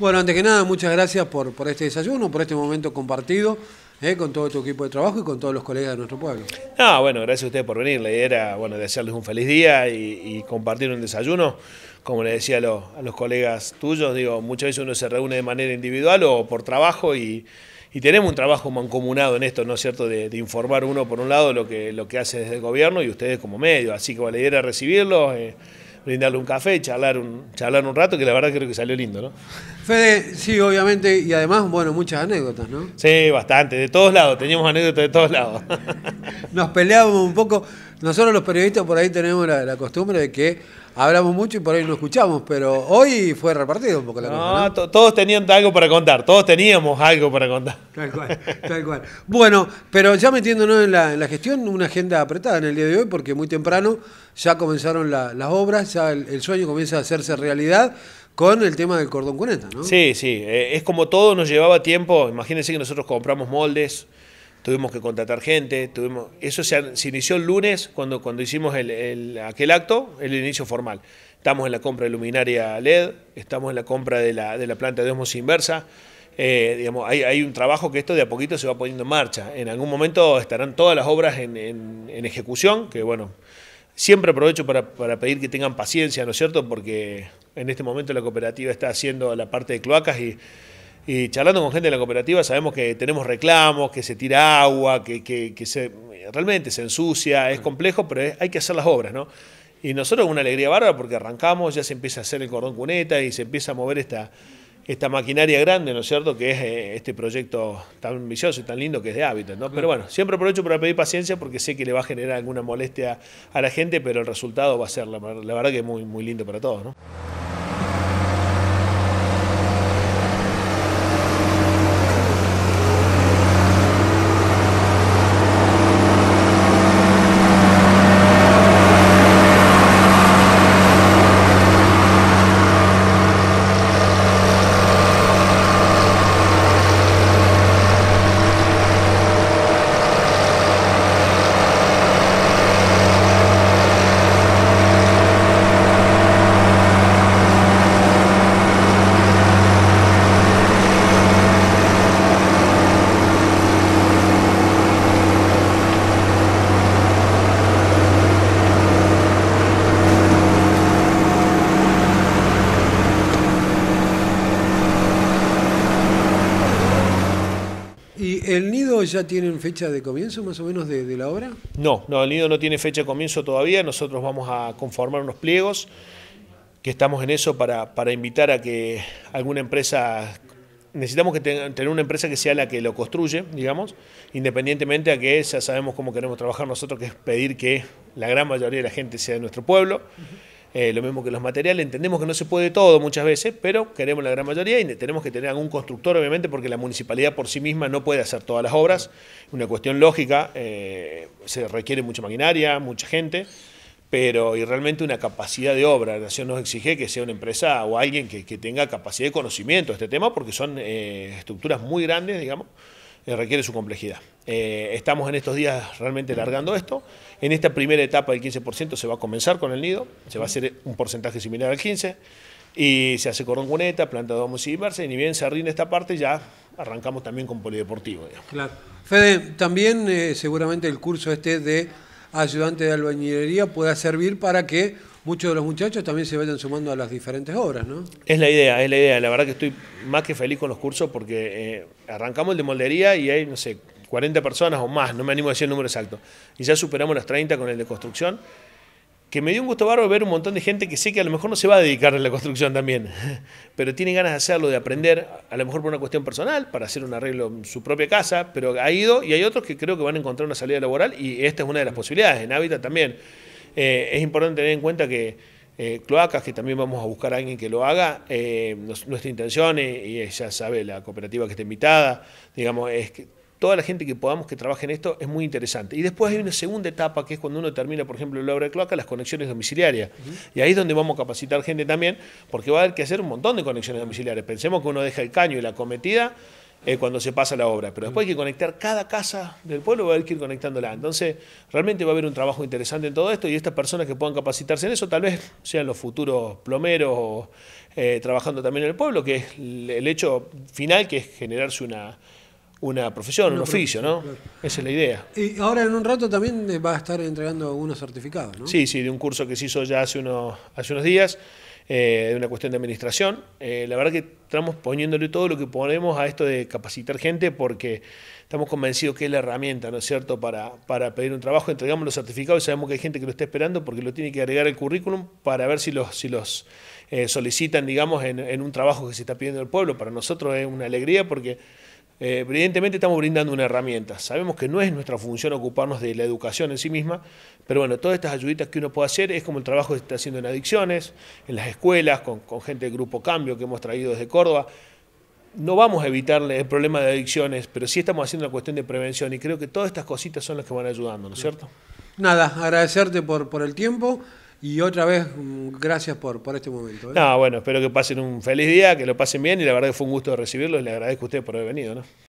Bueno, antes que nada, muchas gracias por, por este desayuno, por este momento compartido. Eh, con todo tu equipo de trabajo y con todos los colegas de nuestro pueblo. Ah, bueno, gracias a ustedes por venir. La idea era bueno, desearles un feliz día y, compartir un desayuno. Como le decía a los, colegas tuyos, digo, muchas veces uno se reúne de manera individual o por trabajo y, tenemos un trabajo mancomunado en esto, ¿no es cierto?, de, informar uno por un lado lo que, lo que hace desde el gobierno y ustedes como medio. Así que bueno, la idea era recibirlos. Eh, brindarle un café, charlar un, charlar un rato, que la verdad creo que salió lindo, ¿no? Fede, sí, obviamente, y además, bueno, muchas anécdotas, ¿no? Sí, bastante, de todos lados, teníamos anécdotas de todos lados. Nos peleábamos un poco. Nosotros los periodistas por ahí tenemos la, costumbre de que hablamos mucho y por ahí no escuchamos, pero hoy fue repartido un poco la no, cosa. ¿no? todos tenían algo para contar, todos teníamos algo para contar. Tal cual, tal cual. Bueno, pero ya metiéndonos en la, gestión, una agenda apretada en el día de hoy, porque muy temprano ya comenzaron las obras, ya el, sueño comienza a hacerse realidad con el tema del cordón cuneta, ¿no? Sí, sí, eh, es como todo nos llevaba tiempo, imagínense que nosotros compramos moldes, tuvimos que contratar gente, tuvimos, eso se, inició el lunes cuando, cuando hicimos el, aquel acto, el inicio formal. Estamos en la compra de luminaria LED, estamos en la compra de la, de la planta de osmosis inversa, eh, digamos, hay, un trabajo que esto de a poquito se va poniendo en marcha. En algún momento estarán todas las obras en, ejecución, que bueno, siempre aprovecho para, para, pedir que tengan paciencia, ¿no es cierto? Porque en este momento la cooperativa está haciendo la parte de cloacas y y charlando con gente de la cooperativa sabemos que tenemos reclamos, que se tira agua, que, se, realmente se ensucia, es mm. complejo, pero hay que hacer las obras, ¿no? Y nosotros una alegría bárbara porque arrancamos, ya se empieza a hacer el cordón cuneta y se empieza a mover esta, esta maquinaria grande, ¿no es cierto?, que es eh, este proyecto tan vicioso y tan lindo que es de hábitat, ¿no? Pero mm. bueno, siempre aprovecho para pedir paciencia porque sé que le va a generar alguna molestia a la gente, pero el resultado va a ser, la, verdad que muy, muy lindo para todos, ¿no? ya tienen fecha de comienzo más o menos de, la obra? No, no, el nido no tiene fecha de comienzo todavía. Nosotros vamos a conformar unos pliegos que estamos en eso para, invitar a que alguna empresa necesitamos que tener una empresa que sea la que lo construye, digamos, independientemente a que ya sabemos cómo queremos trabajar nosotros, que es pedir que la gran mayoría de la gente sea de nuestro pueblo. Eh, lo mismo que los materiales. Entendemos que no se puede todo muchas veces, pero queremos la gran mayoría y tenemos que tener algún constructor, obviamente, porque la municipalidad por sí misma no puede hacer todas las obras. Una cuestión lógica, eh, se requiere mucha maquinaria, mucha gente, pero y realmente una capacidad de obra. La Nación nos exige que sea una empresa o alguien que, tenga capacidad de conocimiento de este tema, porque son eh, estructuras muy grandes, digamos. Eh, requiere su complejidad. Eh, estamos en estos días realmente largando esto. En esta primera etapa del 15% se va a comenzar con el nido, se va a hacer un porcentaje similar al 15%, y se hace cordón cuneta, planta de y y ni bien se esta parte, ya arrancamos también con polideportivo. Claro. Fede, también eh, seguramente el curso este de ayudante de albañilería pueda servir para que muchos de los muchachos también se vayan sumando a las diferentes obras, ¿no? Es la idea, es la idea. La verdad que estoy más que feliz con los cursos porque eh, arrancamos el de moldería y hay, no sé, 40 personas o más, no me animo a decir el número exacto. Y ya superamos las 30 con el de construcción. Que me dio un gusto bárbaro ver un montón de gente que sé que a lo mejor no se va a dedicar a la construcción también, pero tiene ganas de hacerlo, de aprender, a lo mejor por una cuestión personal, para hacer un arreglo en su propia casa, pero ha ido y hay otros que creo que van a encontrar una salida laboral y esta es una de las posibilidades, en Hábitat también. Eh, es importante tener en cuenta que eh, cloacas, que también vamos a buscar a alguien que lo haga, eh, nuestra intención, y ya sabe la cooperativa que está invitada, digamos, es que toda la gente que podamos que trabaje en esto es muy interesante. Y después hay una segunda etapa que es cuando uno termina, por ejemplo, la obra de cloaca, las conexiones domiciliarias. Y ahí es donde vamos a capacitar gente también, porque va a haber que hacer un montón de conexiones domiciliarias. Pensemos que uno deja el caño y la cometida eh, cuando se pasa la obra. Pero después hay que conectar cada casa del pueblo, va a haber que ir conectándola. Entonces, realmente va a haber un trabajo interesante en todo esto y estas personas que puedan capacitarse en eso, tal vez sean los futuros plomeros o eh, trabajando también en el pueblo, que es el hecho final, que es generarse una, una profesión, un oficio, ¿no? Esa es la idea. Y ahora en un rato también eh, va a estar entregando unos certificados, ¿no? Sí, sí, de un curso que se hizo ya hace unos, hace unos días. Eh, de una cuestión de administración. Eh, la verdad que estamos poniéndole todo lo que ponemos a esto de capacitar gente porque estamos convencidos que es la herramienta, ¿no es cierto?, para, para pedir un trabajo, entregamos los certificados y sabemos que hay gente que lo está esperando porque lo tiene que agregar el currículum para ver si los, si los eh, solicitan, digamos, en, en un trabajo que se está pidiendo el pueblo. Para nosotros es una alegría porque eh, evidentemente estamos brindando una herramienta. Sabemos que no es nuestra función ocuparnos de la educación en sí misma, pero bueno, todas estas ayuditas que uno puede hacer es como el trabajo que se está haciendo en adicciones, en las escuelas, con, gente del Grupo Cambio que hemos traído desde Córdoba. No vamos a evitar el problema de adicciones, pero sí estamos haciendo una cuestión de prevención y creo que todas estas cositas son las que van ayudando, ¿no es cierto? Nada, agradecerte por el tiempo. Y otra vez, mm, gracias por, por este momento. ¿eh? No, bueno, espero que pasen un feliz día, que lo pasen bien y la verdad que fue un gusto recibirlo y le agradezco a usted por haber venido. ¿no?